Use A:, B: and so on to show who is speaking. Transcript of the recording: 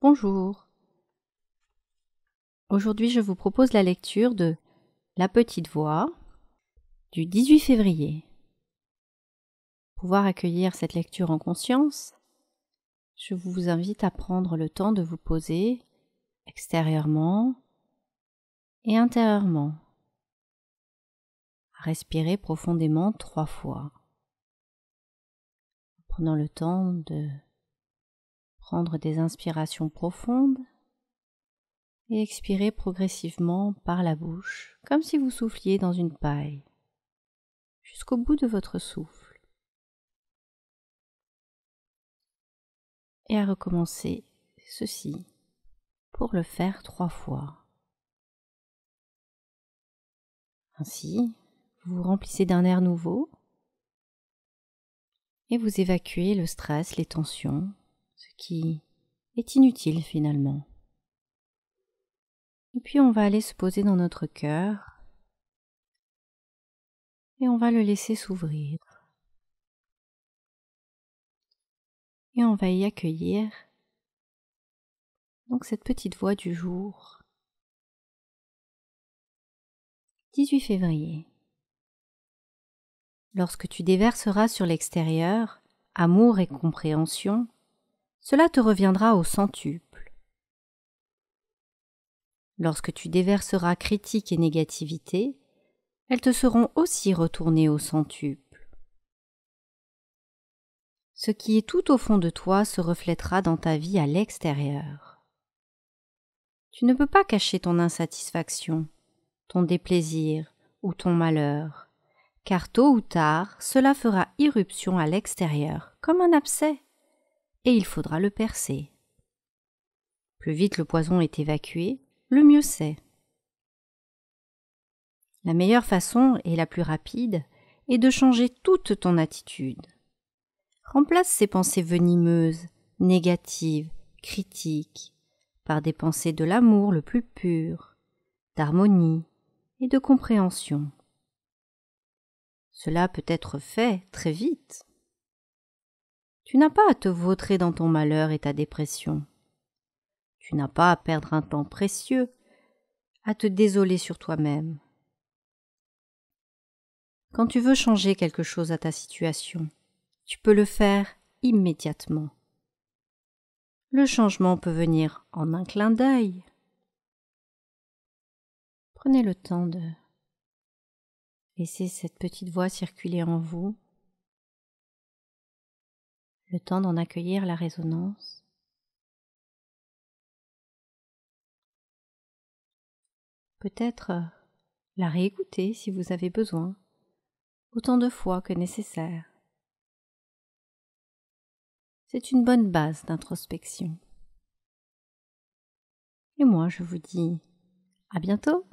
A: Bonjour. Aujourd'hui, je vous propose la lecture de La petite voix du 18 février. Pour pouvoir accueillir cette lecture en conscience, je vous invite à prendre le temps de vous poser extérieurement et intérieurement. À respirer profondément trois fois, en prenant le temps de Prendre des inspirations profondes et expirer progressivement par la bouche, comme si vous souffliez dans une paille, jusqu'au bout de votre souffle. Et à recommencer ceci pour le faire trois fois. Ainsi, vous vous remplissez d'un air nouveau et vous évacuez le stress, les tensions, ce qui est inutile finalement. Et puis on va aller se poser dans notre cœur et on va le laisser s'ouvrir.
B: Et on va y accueillir donc cette petite voix du jour.
A: 18 février. Lorsque tu déverseras sur l'extérieur amour et compréhension, cela te reviendra au centuple. Lorsque tu déverseras critique et négativité, elles te seront aussi retournées au centuple. Ce qui est tout au fond de toi se reflètera dans ta vie à l'extérieur. Tu ne peux pas cacher ton insatisfaction, ton déplaisir ou ton malheur, car tôt ou tard cela fera irruption à l'extérieur, comme un abcès et il faudra le percer. Plus vite le poison est évacué, le mieux c'est. La meilleure façon et la plus rapide est de changer toute ton attitude. Remplace ces pensées venimeuses, négatives, critiques, par des pensées de l'amour le plus pur, d'harmonie et de compréhension. Cela peut être fait très vite. Tu n'as pas à te vautrer dans ton malheur et ta dépression. Tu n'as pas à perdre un temps précieux à te désoler sur toi-même. Quand tu veux changer quelque chose à ta situation, tu peux le faire immédiatement. Le changement peut venir en un clin d'œil. Prenez le temps de laisser cette petite voix circuler en vous le temps d'en accueillir la résonance. Peut-être euh, la réécouter si vous avez besoin, autant de fois que nécessaire. C'est une bonne base d'introspection.
B: Et moi, je vous dis à bientôt